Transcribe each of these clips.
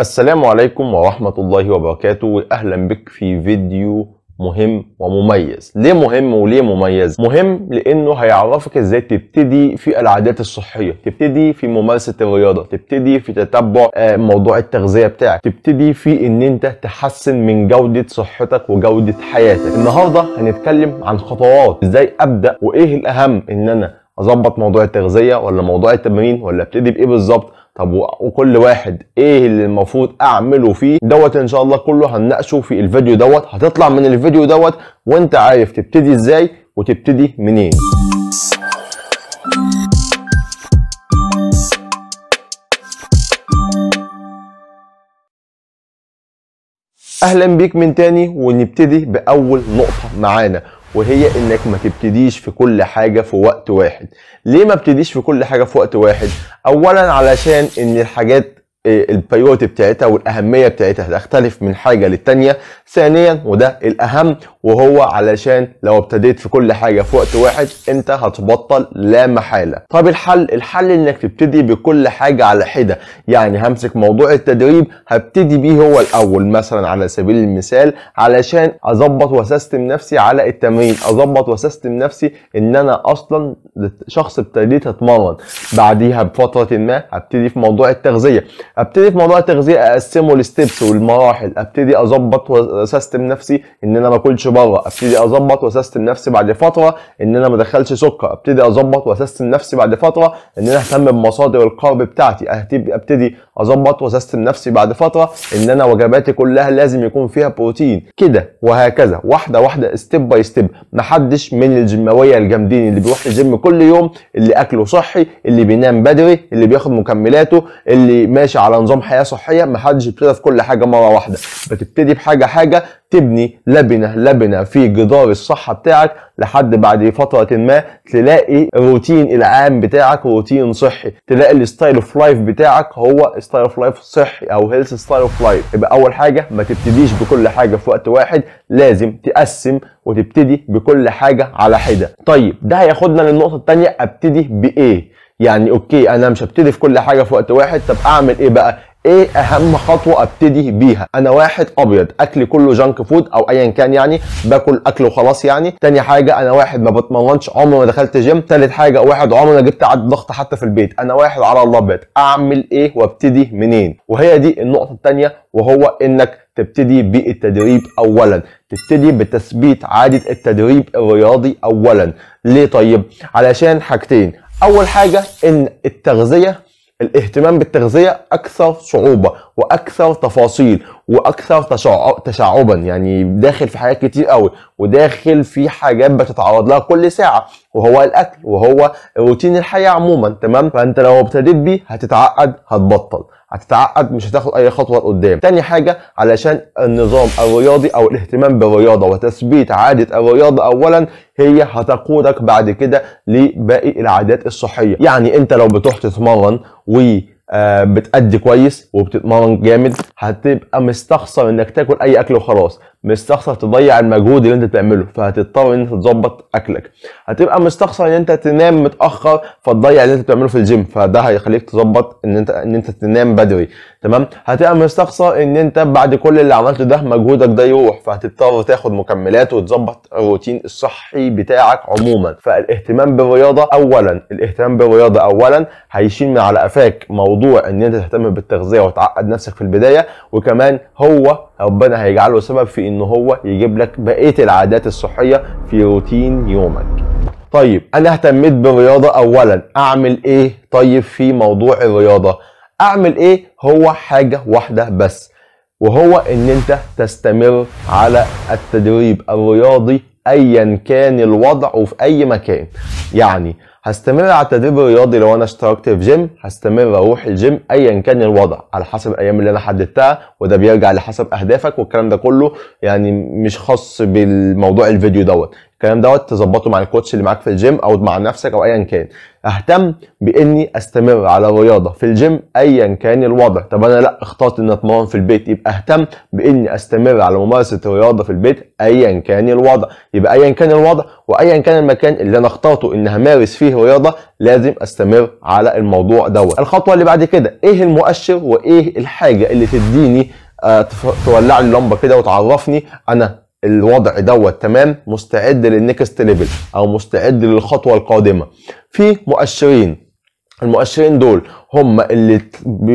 السلام عليكم ورحمة الله وبركاته وأهلا بك في فيديو مهم ومميز ليه مهم وليه مميز مهم لانه هيعرفك ازاي تبتدي في العادات الصحيه تبتدي في ممارسه الرياضه تبتدي في تتبع آه، موضوع التغذيه بتاعك تبتدي في ان انت تحسن من جوده صحتك وجوده حياتك النهارده هنتكلم عن خطوات ازاي ابدا وايه الاهم ان انا اظبط موضوع التغذيه ولا موضوع التمرين ولا ابتدي بايه بالظبط طب وكل واحد ايه اللي المفروض اعمله فيه دوت ان شاء الله كله هنناقشه في الفيديو دوت هتطلع من الفيديو دوت وانت عارف تبتدي ازاي وتبتدي منين اهلا بيك من تاني ونبتدي باول نقطه معانا وهي انك ما تبتديش في كل حاجه في وقت واحد ليه ما بتديش في كل حاجه في وقت واحد اولا علشان ان الحاجات آه، البيوت بتاعتها والاهميه بتاعتها هتختلف من حاجه للتانيه ثانيا وده الاهم وهو علشان لو ابتديت في كل حاجه في وقت واحد انت هتبطل لا محاله طب الحل الحل انك تبتدي بكل حاجه على حده يعني همسك موضوع التدريب هبتدي بيه هو الاول مثلا على سبيل المثال علشان اظبط واسستم نفسي على التمرين اظبط واسستم نفسي ان انا اصلا شخص ابتديت اتمرن بعديها بفتره ما هبتدي في موضوع التغذيه ابتدي في موضوع التغذيه اقسمه لستبس والمراحل ابتدي اظبط واسستم نفسي ان انا ما اكلش بره ابتدي اظبط واسستم نفسي بعد فتره ان انا ما ادخلش سكر ابتدي اظبط واسستم نفسي بعد فتره ان انا اهتم بمصادر الكارب بتاعتي ابتدي اظبط واسستم نفسي بعد فتره ان انا وجباتي كلها لازم يكون فيها بروتين كده وهكذا واحده واحده ستيب باي ستيب محدش من الجماويه الجامدين اللي بيروح الجيم كل يوم اللي اكله صحي اللي بينام بدري اللي بياخد مكملاته اللي ماشي على نظام حياه صحيه محدش ابتدى في كل حاجه مره واحده بتبتدي بحاجه حاجه تبني لبنه لبنه في جدار الصحه بتاعك لحد بعد فتره ما تلاقي الروتين العام بتاعك روتين صحي تلاقي الستايل اوف لايف بتاعك هو ستايل اوف لايف صحي او هيلث ستايل اوف لايف يبقى اول حاجه ما تبتديش بكل حاجه في وقت واحد لازم تقسم وتبتدي بكل حاجه على حده طيب ده هياخدنا للنقطه الثانيه ابتدي بايه يعني اوكي انا مش هبتدي في كل حاجه في وقت واحد طب اعمل ايه بقى ايه اهم خطوه ابتدي بيها انا واحد ابيض اكلي كله جانك فود او ايا كان يعني باكل اكل وخلاص يعني تاني حاجه انا واحد ما بتمرنش عمري ما دخلت جيم تالت حاجه واحد عمري ما جبت عد ضغط حتى في البيت انا واحد على الله بيت اعمل ايه وابتدي منين وهي دي النقطه الثانيه وهو انك تبتدي بالتدريب اولا تبتدي بتثبيت عاده التدريب الرياضي اولا ليه طيب علشان حاجتين اول حاجه ان التغذيه الاهتمام بالتغذيه اكثر صعوبه واكثر تفاصيل واكثر تشعبا يعني داخل في حاجات كتير قوي وداخل في حاجات بتتعرض لها كل ساعه وهو الاكل وهو روتين الحياه عموما تمام فانت لو ابتديت بيه هتتعقد هتبطل هتتعقد مش هتاخد اي خطوه لقدام تاني حاجه علشان النظام الرياضي او الاهتمام بالرياضه وتثبيت عاده الرياضه اولا هي هتقودك بعد كده لباقي العادات الصحيه يعني انت لو بتروح تتمرن و بتأدي كويس وبتتمرن جامد هتبقى مستخسر انك تاكل اي اكل وخلاص مستخسر تضيع المجهود اللي انت بتعمله فهتضطر ان انت تظبط اكلك هتبقى مستخسر ان انت تنام متاخر فتضيع اللي انت بتعمله في الجيم فده هيخليك تظبط ان انت ان انت تنام بدري تمام هتبقى مستخسر ان انت بعد كل اللي عملته ده مجهودك ده يروح فهتضطر تاخد مكملات وتظبط الروتين الصحي بتاعك عموما فالاهتمام بالرياضه اولا الاهتمام بالرياضه اولا هيشيل من على قفاك موضوع ان انت تهتم بالتغذيه وتعقد نفسك في البدايه وكمان هو ربنا هيجعله سبب في ان هو يجيب لك بقيه العادات الصحيه في روتين يومك طيب انا اهتميت بالرياضه اولا اعمل ايه طيب في موضوع الرياضه اعمل ايه هو حاجه واحده بس وهو ان انت تستمر على التدريب الرياضي ايا كان الوضع وفي اي مكان يعني هستمر على التدريب الرياضي لو انا اشتركت في جيم هستمر اروح الجيم ايا كان الوضع على حسب الايام اللي انا حددتها وده بيرجع لحسب اهدافك والكلام ده كله يعني مش خاص بالموضوع الفيديو دوت الكلام دوت تظبطه مع الكوتش اللي معاك في الجيم او مع نفسك او ايا كان اهتم باني استمر على الرياضه في الجيم ايا كان الوضع طب انا لا اخترت ان اتمرن في البيت يبقى اهتم باني استمر على ممارسه الرياضه في البيت ايا كان الوضع يبقى ايا كان الوضع وايا كان المكان اللي انا اخترته ان همارس فيه رياضه لازم استمر على الموضوع دوت الخطوه اللي بعد كده ايه المؤشر وايه الحاجه اللي تديني آه، تولع لي لمبه كده وتعرفني انا الوضع دوت تمام مستعد للنكست ليفل او مستعد للخطوه القادمه في مؤشرين المؤشرين دول هم اللي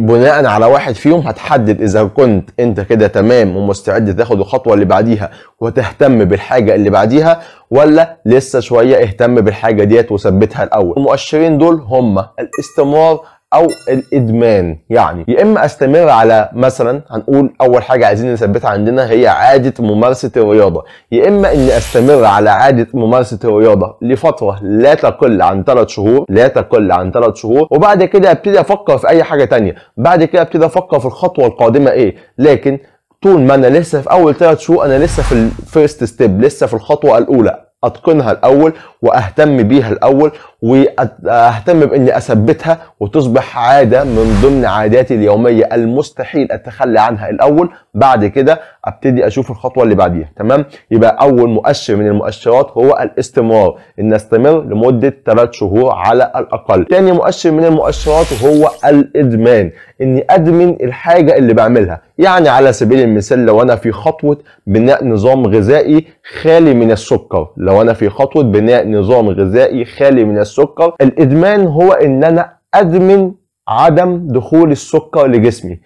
بناء على واحد فيهم هتحدد اذا كنت انت كده تمام ومستعد تاخد الخطوه اللي بعديها وتهتم بالحاجه اللي بعديها ولا لسه شويه اهتم بالحاجه ديت وثبتها الاول المؤشرين دول هم الاستمرار او الادمان يعني يا اما استمر على مثلا هنقول اول حاجه عايزين نثبتها عندنا هي عاده ممارسه الرياضه يا اما اني استمر على عاده ممارسه الرياضه لفتره لا تقل عن 3 شهور لا تقل عن 3 شهور وبعد كده ابتدي افكر في اي حاجه تانية بعد كده ابتدي افكر في الخطوه القادمه ايه لكن طول ما انا لسه في اول 3 شهور انا لسه في الفيرست ستيب لسه في الخطوه الاولى اتقنها الاول واهتم بيها الاول واهتم باني اثبتها وتصبح عاده من ضمن عاداتي اليوميه المستحيل اتخلى عنها الاول بعد كده ابتدي اشوف الخطوه اللي بعديها تمام يبقى اول مؤشر من المؤشرات هو الاستمرار ان استمر لمده 3 شهور على الاقل تاني مؤشر من المؤشرات هو الادمان اني ادمن الحاجه اللي بعملها يعني على سبيل المثال لو انا في خطوه بناء نظام غذائي خالي من السكر لو انا في خطوه بناء نظام غذائي خالي من السكر السكر الادمان هو ان انا ادمن عدم دخول السكر لجسمي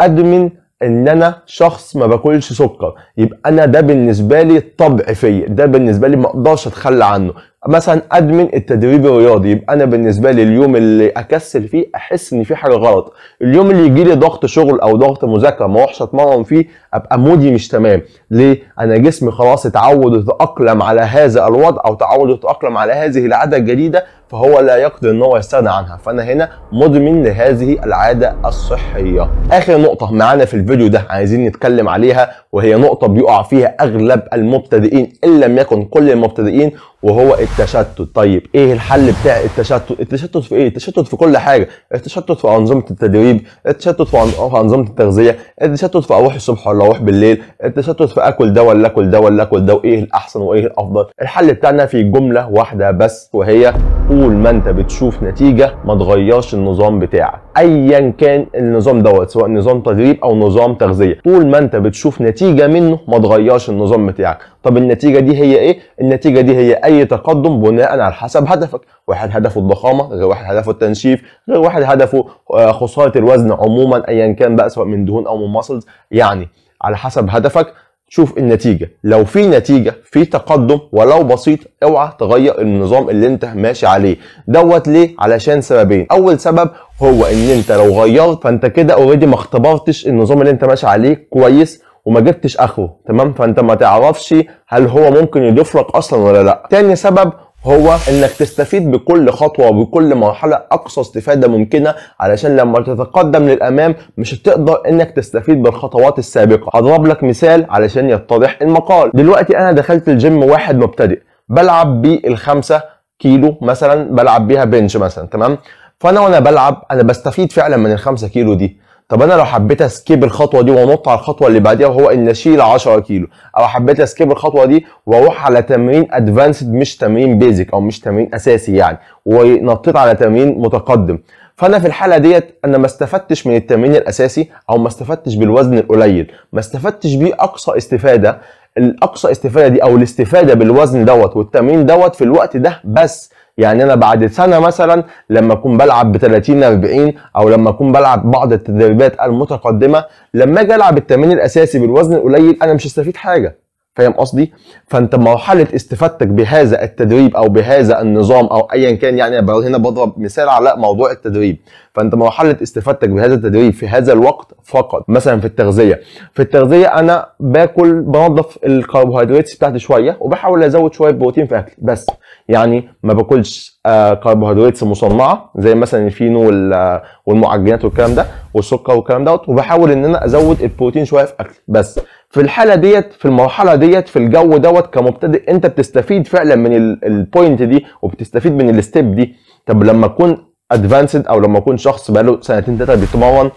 ادمن ان انا شخص ما باكلش سكر يبقى انا ده بالنسبه لي طبع فيا ده بالنسبه لي ما اقدرش اتخلى عنه مثلا ادمن التدريب الرياضي يبقى انا بالنسبه لي اليوم اللي اكسل فيه احس ان في حاجه غلط اليوم اللي يجي لي ضغط شغل او ضغط مذاكره ما اروحش اتمرن فيه ابقى مودي مش تمام ليه انا جسمي خلاص اتعود وتاقلم على هذا الوضع او تعود وتاقلم على هذه العاده الجديده فهو لا يقدر ان هو يستغنى عنها فانا هنا مدمن لهذه العاده الصحيه اخر نقطه معانا في الفيديو ده عايزين نتكلم عليها وهي نقطه بيقع فيها اغلب المبتدئين ان لم يكن كل المبتدئين وهو التشتت طيب ايه الحل بتاع التشتت التشتت في ايه التشتت في كل حاجه التشتت في انظمه التدريب التشتت في, انظمه التغذيه التشتت في اروح الصبح ولا اروح بالليل التشتت في اكل ده ولا اكل ده ولا اكل ده وايه الاحسن وايه الافضل الحل بتاعنا في جمله واحده بس وهي طول ما انت بتشوف نتيجه ما تغيرش النظام بتاعك ايا كان النظام دوت سواء نظام تدريب او نظام تغذيه طول ما انت بتشوف نتيجه منه ما تغيرش النظام بتاعك طب النتيجه دي هي ايه النتيجه دي هي اي تقدم بناء على حسب هدفك واحد هدفه الضخامه غير واحد هدفه التنشيف غير واحد هدفه آه، خساره الوزن عموما ايا كان بقى سواء من دهون او من ماسلز يعني على حسب هدفك شوف النتيجه لو في نتيجه في تقدم ولو بسيط اوعى تغير النظام اللي انت ماشي عليه دوت ليه علشان سببين اول سبب هو ان انت لو غيرت فانت كده اوريدي ما اختبرتش النظام اللي انت ماشي عليه كويس وما جبتش اخره تمام فانت ما تعرفش هل هو ممكن يضيف لك اصلا ولا لا تاني سبب هو انك تستفيد بكل خطوه وبكل مرحله اقصى استفاده ممكنه علشان لما تتقدم للامام مش هتقدر انك تستفيد بالخطوات السابقه هضرب لك مثال علشان يتضح المقال دلوقتي انا دخلت الجيم واحد مبتدئ بلعب بالخمسة كيلو مثلا بلعب بيها بنش مثلا تمام فانا وانا بلعب انا بستفيد فعلا من الخمسة كيلو دي طب انا لو حبيت اسكيب الخطوه دي وانط على الخطوه اللي بعديها وهو ان اشيل 10 كيلو او حبيت اسكيب الخطوه دي واروح على تمرين ادفانسد مش تمرين بيزك او مش تمرين اساسي يعني ونطيت على تمرين متقدم فانا في الحاله ديت انا ما استفدتش من التمرين الاساسي او ما استفدتش بالوزن القليل ما استفدتش بيه اقصى استفاده الاقصى استفاده دي او الاستفاده بالوزن دوت والتمرين دوت في الوقت ده بس يعني انا بعد سنه مثلا لما اكون بلعب ب 30 40 او لما اكون بلعب بعض التدريبات المتقدمه لما اجي العب التمرين الاساسي بالوزن القليل انا مش هستفيد حاجه فاهم قصدي؟ فانت مرحله استفادتك بهذا التدريب او بهذا النظام او ايا كان يعني هنا بضرب مثال على موضوع التدريب، فانت مرحله استفادتك بهذا التدريب في هذا الوقت فقط، مثلا في التغذيه، في التغذيه انا باكل بنظف الكربوهيدرات بتاعتي شويه وبحاول ازود شويه بروتين في اكلي بس، يعني ما باكلش كربوهيدرات آه، مصنعه زي مثلا الفينو آه، والمعجنات والكلام ده والسكر والكلام دوت وبحاول ان انا ازود البروتين شويه في اكلي بس في الحاله ديت في المرحله ديت في الجو دوت كمبتدئ انت بتستفيد فعلا من البوينت دي وبتستفيد من الستيب دي طب لما اكون ادفانسد او لما اكون شخص بقاله سنتين ثلاثه بيتمرن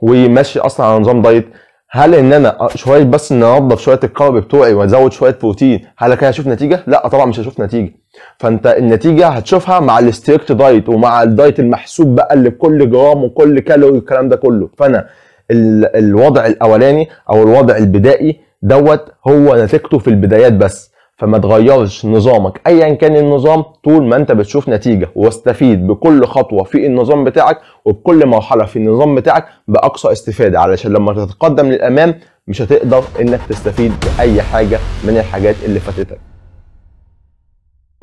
وماشي اصلا على نظام دايت هل ان انا شويه بس ان انضف شويه الكارب بتوعي وازود شويه بروتين هل كده هشوف نتيجه؟ لا طبعا مش هشوف نتيجه فانت النتيجه هتشوفها مع الستريكت دايت ومع الدايت المحسوب بقى اللي جرام وكل كالوري والكلام ده كله فانا الوضع الاولاني او الوضع البدائي دوت هو نتيجته في البدايات بس فما تغيرش نظامك ايا كان النظام طول ما انت بتشوف نتيجه واستفيد بكل خطوه في النظام بتاعك وبكل مرحله في النظام بتاعك باقصى استفاده علشان لما تتقدم للامام مش هتقدر انك تستفيد باي حاجه من الحاجات اللي فاتتك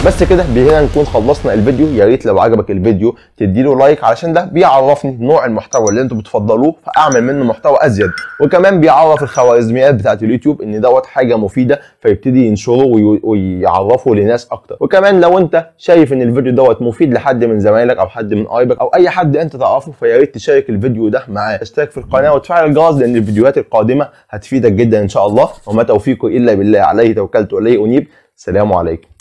بس كده بهنا نكون خلصنا الفيديو يا ريت لو عجبك الفيديو تديله لايك علشان ده بيعرفني نوع المحتوى اللي انتم بتفضلوه فاعمل منه محتوى ازيد وكمان بيعرف الخوارزميات بتاعت اليوتيوب ان دوت حاجه مفيده فيبتدي ينشره ويعرفه لناس اكتر وكمان لو انت شايف ان الفيديو دوت مفيد لحد من زمايلك او حد من قرايبك او اي حد انت تعرفه فيا ريت تشارك الفيديو ده معاه اشترك في القناه وتفعل الجرس لان الفيديوهات القادمه هتفيدك جدا ان شاء الله وما توفيقه الا بالله عليه توكلت واليه انيب سلام عليكم